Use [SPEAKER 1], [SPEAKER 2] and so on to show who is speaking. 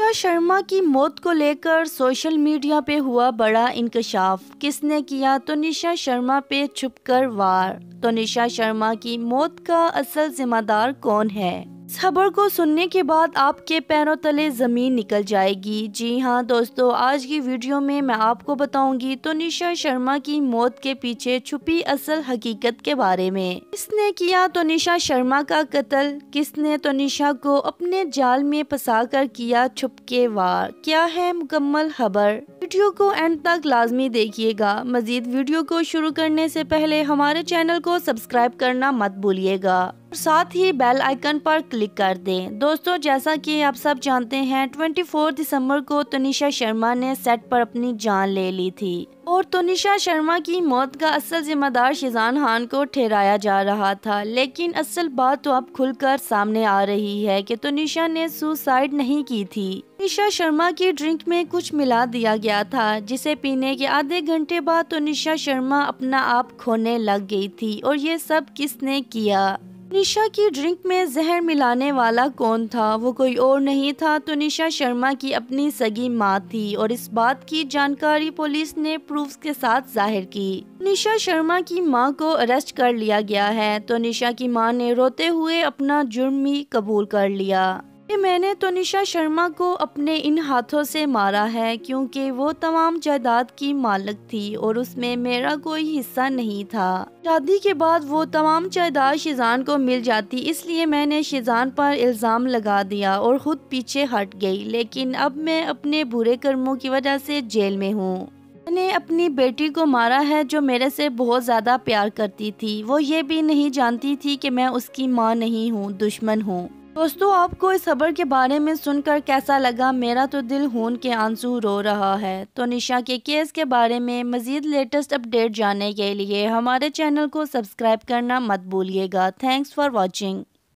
[SPEAKER 1] रिचा शर्मा की मौत को लेकर सोशल मीडिया पे हुआ बड़ा इंकशाफ किसने किया तो निशा शर्मा पे छुपकर वार तो निशा शर्मा की मौत का असल जिम्मेदार कौन है खबर को सुनने के बाद आपके पैरों तले ज़मीन निकल जाएगी जी हाँ दोस्तों आज की वीडियो में मैं आपको बताऊंगी तो निशा शर्मा की मौत के पीछे छुपी असल हकीकत के बारे में किसने किया तो निशा शर्मा का कत्ल किसने तो निशा को अपने जाल में फंसा कर किया छुपके वार क्या है मुकम्मल खबर वीडियो को एंड तक लाजमी देखिएगा मजीद वीडियो को शुरू करने से पहले हमारे चैनल को सब्सक्राइब करना मत भूलिएगा साथ ही बेल आइकन पर क्लिक कर दें दोस्तों जैसा कि आप सब जानते हैं 24 दिसंबर को तनिषा शर्मा ने सेट पर अपनी जान ले ली थी और तनिषा शर्मा की मौत का असल जिम्मेदार शिजान खान को ठहराया जा रहा था लेकिन असल बात तो अब खुलकर सामने आ रही है कि तनिषा ने सुसाइड नहीं की थी निशा शर्मा की ड्रिंक में कुछ मिला दिया गया था जिसे पीने के आधे घंटे बाद तनिषा शर्मा अपना आप खोने लग गई थी और ये सब किसने किया निशा की ड्रिंक में जहर मिलाने वाला कौन था वो कोई और नहीं था तो निशा शर्मा की अपनी सगी माँ थी और इस बात की जानकारी पुलिस ने प्रूफ के साथ जाहिर की निशा शर्मा की माँ को अरेस्ट कर लिया गया है तो निशा की माँ ने रोते हुए अपना जुर्म ही कबूल कर लिया कि मैंने तो निशा शर्मा को अपने इन हाथों से मारा है क्योंकि वो तमाम जायदाद की मालक थी और उसमें मेरा कोई हिस्सा नहीं था शादी के बाद वो तमाम जायदाद शिजान को मिल जाती इसलिए मैंने शिजान पर इल्ज़ाम लगा दिया और ख़ुद पीछे हट गई लेकिन अब मैं अपने बुरे कर्मों की वजह से जेल में हूँ मैंने अपनी बेटी को मारा है जो मेरे से बहुत ज़्यादा प्यार करती थी वो ये भी नहीं जानती थी कि मैं उसकी माँ नहीं हूँ दुश्मन हूँ दोस्तों आपको इस खबर के बारे में सुनकर कैसा लगा मेरा तो दिल खून के आंसू रो रहा है तो निशा के केस के बारे में मज़ीद लेटेस्ट अपडेट जानने के लिए हमारे चैनल को सब्सक्राइब करना मत भूलिएगा थैंक्स फॉर वॉचिंग